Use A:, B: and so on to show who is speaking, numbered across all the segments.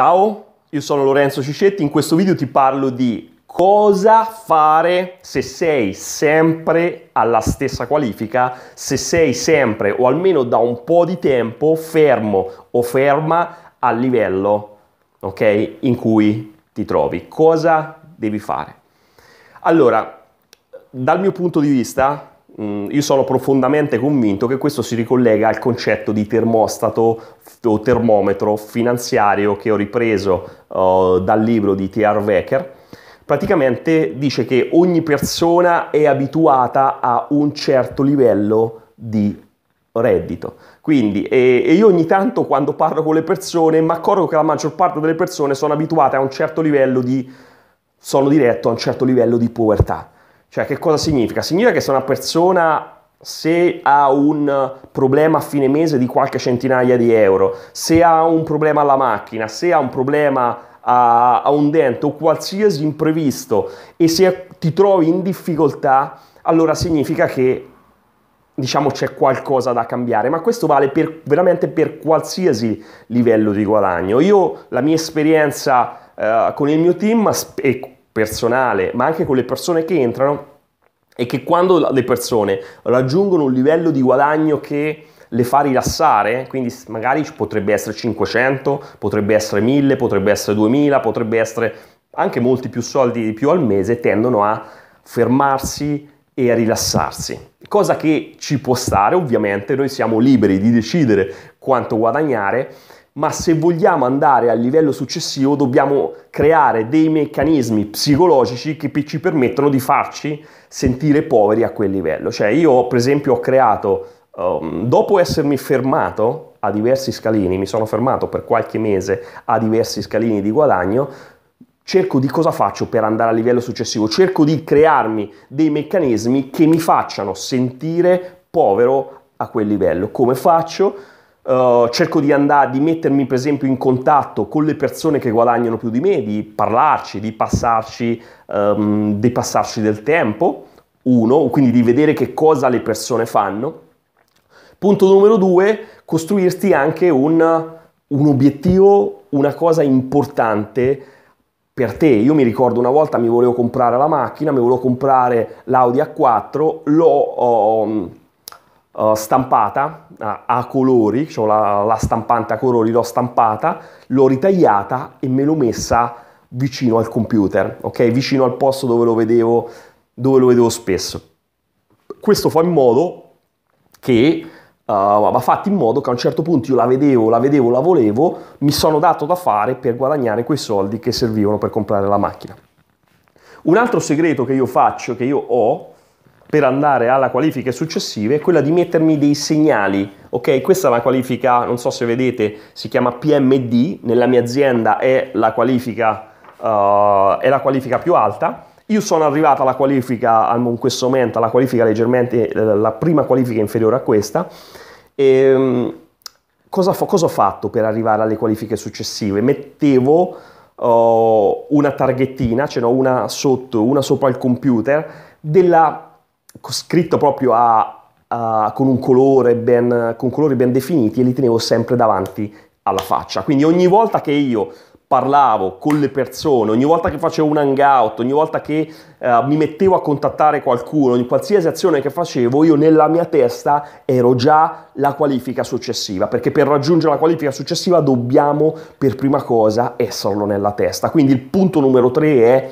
A: Ciao, io sono Lorenzo Cicetti, in questo video ti parlo di cosa fare se sei sempre alla stessa qualifica, se sei sempre o almeno da un po' di tempo fermo o ferma al livello okay, in cui ti trovi. Cosa devi fare? Allora, dal mio punto di vista, Mm, io sono profondamente convinto che questo si ricollega al concetto di termostato o termometro finanziario che ho ripreso uh, dal libro di T.R. Wecker. Praticamente dice che ogni persona è abituata a un certo livello di reddito. Quindi, e, e io ogni tanto quando parlo con le persone mi accorgo che la maggior parte delle persone sono abituate a un certo livello di, sono diretto a un certo livello di povertà cioè, che cosa significa? Significa che se una persona se ha un problema a fine mese di qualche centinaia di euro, se ha un problema alla macchina, se ha un problema a, a un dente o qualsiasi imprevisto e se ti trovi in difficoltà, allora significa che diciamo c'è qualcosa da cambiare, ma questo vale per, veramente per qualsiasi livello di guadagno. Io la mia esperienza eh, con il mio team e personale, ma anche con le persone che entrano, è che quando le persone raggiungono un livello di guadagno che le fa rilassare, quindi magari potrebbe essere 500, potrebbe essere 1000, potrebbe essere 2000, potrebbe essere anche molti più soldi di più al mese, tendono a fermarsi e a rilassarsi. Cosa che ci può stare, ovviamente, noi siamo liberi di decidere quanto guadagnare, ma se vogliamo andare al livello successivo dobbiamo creare dei meccanismi psicologici che ci permettono di farci sentire poveri a quel livello. Cioè io per esempio ho creato, um, dopo essermi fermato a diversi scalini, mi sono fermato per qualche mese a diversi scalini di guadagno, cerco di cosa faccio per andare al livello successivo, cerco di crearmi dei meccanismi che mi facciano sentire povero a quel livello. Come faccio? Eh, cerco di andare, di mettermi per esempio in contatto con le persone che guadagnano più di me, di parlarci, di passarci, um, di passarci del tempo, uno, quindi di vedere che cosa le persone fanno. Punto numero due, costruirti anche un, un obiettivo, una cosa importante per te. Io mi ricordo una volta mi volevo comprare la macchina, mi volevo comprare l'Audi A4, l'ho... Um, eh, stampata a, eh, a colori, cioè la, la, stampante a colori l'ho stampata, l'ho ritagliata e me l'ho messa vicino al computer, ok? Vicino al posto dove lo vedevo, dove lo vedevo spesso. Questo fa in modo che Uh, eh, ma fatto in modo che a un certo punto io la vedevo, la vedevo, la volevo, mi sono dato da fare per guadagnare quei soldi che servivano per comprare la macchina. Un altro segreto che io faccio, che io ho, per andare alla qualifica successiva è quella di mettermi dei segnali. Ok, questa è la qualifica, non so se vedete, si chiama PMD, nella mia azienda è la qualifica, uh, è la qualifica più alta. Io sono arrivato alla qualifica, in questo momento, alla qualifica leggermente, eh, la prima qualifica inferiore a questa. E, ehm, cosa, cosa ho fatto per arrivare alle qualifiche successive? Mettevo uh, una targhettina, ce cioè n'ho una sotto, una sopra il computer, della scritto proprio a, a, con, ben, con colori ben definiti e li tenevo sempre davanti alla faccia. Quindi ogni volta che io parlavo con le persone, ogni volta che facevo un hangout, ogni volta che uh, mi mettevo a contattare qualcuno, in qualsiasi azione che facevo, io nella mia testa ero già la qualifica successiva, perché per raggiungere la qualifica successiva dobbiamo per prima cosa esserlo nella testa. Quindi il punto numero tre è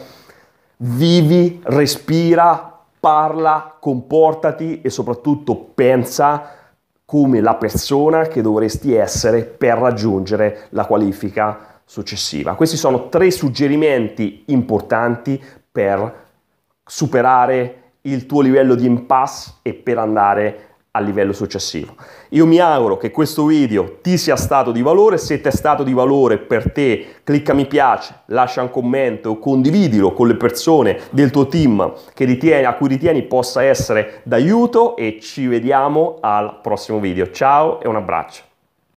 A: vivi, respira, parla, comportati e soprattutto pensa come la persona che dovresti essere per raggiungere la qualifica successiva. Questi sono tre suggerimenti importanti per superare il tuo livello di impasse e per andare a livello successivo. Io mi auguro che questo video ti sia stato di valore, se ti è stato di valore per te clicca mi piace, lascia un commento o condividilo con le persone del tuo team ritieni, a cui ritieni possa essere d'aiuto e ci vediamo al prossimo video. Ciao e un abbraccio.